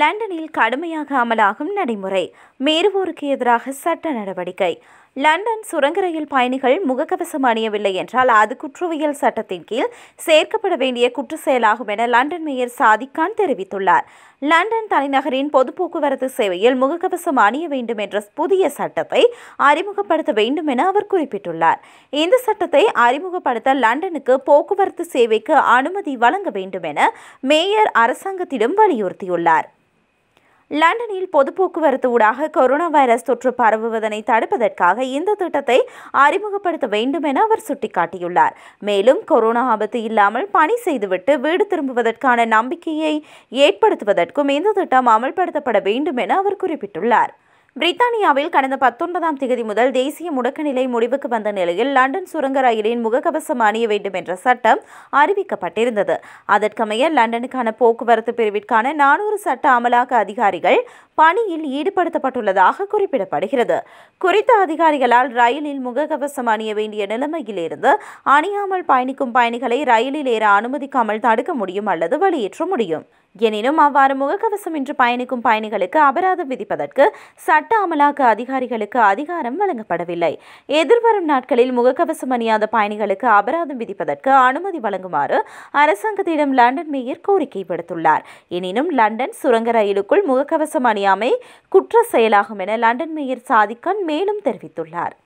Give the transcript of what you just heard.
லண்டனில் கடுமையாக அமலாகும் நடைமுறை மேறுவோருக்கு எதிராக சட்ட நடவடிக்கை லண்டன் சுரங்க ரயில் பயணிகள் முகக்கவசம் அணியவில்லை என்றால் அது குற்றவியல் சட்டத்தின் கீழ் சேர்க்கப்பட வேண்டிய குற்ற செயலாகும் என லண்டன் மேயர் சாதிக்கான் தெரிவித்துள்ளார் லண்டன் தலைநகரின் பொது போக்குவரத்து சேவையில் முகக்கவசம் அணிய வேண்டும் என்ற புதிய சட்டத்தை அறிமுகப்படுத்த வேண்டும் என அவர் குறிப்பிட்டுள்ளார் இந்த சட்டத்தை அறிமுகப்படுத்த லண்டனுக்கு போக்குவரத்து சேவைக்கு அனுமதி வழங்க வேண்டும் என மேயர் அரசாங்கத்திடம் வலியுறுத்தியுள்ளார் லண்டனில் பொது போக்குவரத்து ஊடாக கொரோனா வைரஸ் தொற்று பரவுவதனை தடுப்பதற்காக இந்த திட்டத்தை அறிமுகப்படுத்த வேண்டும் என அவர் சுட்டிக்காட்டியுள்ளார் மேலும் கொரோனா ஆபத்து இல்லாமல் பணி செய்துவிட்டு வீடு திரும்புவதற்கான நம்பிக்கையை ஏற்படுத்துவதற்கும் இந்த திட்டம் அமல்படுத்தப்பட வேண்டும் என அவர் குறிப்பிட்டுள்ளார் பிரித்தானியாவில் கடந்த பத்தொன்பதாம் தேதி முதல் தேசிய முடக்கநிலை முடிவுக்கு வந்த நிலையில் லண்டன் சுரங்க ரயிலின் முகக்கவசம் அணிய வேண்டும் என்ற சட்டம் அறிவிக்கப்பட்டிருந்தது அதற்கமைய லண்டனுக்கான போக்குவரத்து பிரிவிற்கான நானூறு சட்ட அமலாக்க அதிகாரிகள் பணியில் ஈடுபடுத்தப்பட்டுள்ளதாக குறிப்பிடப்படுகிறது குறித்த அதிகாரிகளால் ரயிலில் முகக்கவசம் அணிய வேண்டிய நிலைமையிலிருந்து அணியாமல் பயணிக்கும் பயணிகளை ரயிலில் ஏற அனுமதிக்காமல் தடுக்க முடியும் அல்லது வெளியேற்ற முடியும் எனினும் அவ்வாறு முகக்கவசம் இன்று பயணிக்கும் பயணிகளுக்கு அபராதம் விதிப்பதற்கு சட்ட அமலாக்க அதிகாரிகளுக்கு அதிகாரம் வழங்கப்படவில்லை எதிர்வரும் நாட்களில் முகக்கவசம் அணியாத பயணிகளுக்கு அபராதம் விதிப்பதற்கு அனுமதி வழங்குமாறு அரசாங்கத்திடம் லண்டன் மேயர் கோரிக்கை விடுத்துள்ளார் எனினும் லண்டன் சுரங்க ரயிலுக்குள் முகக்கவசம் அணிய அமையாமை குற்ற செயலாகும் என லண்டன் மேயர் சாதிக்கான் மேலும் தெரிவித்துள்ளார்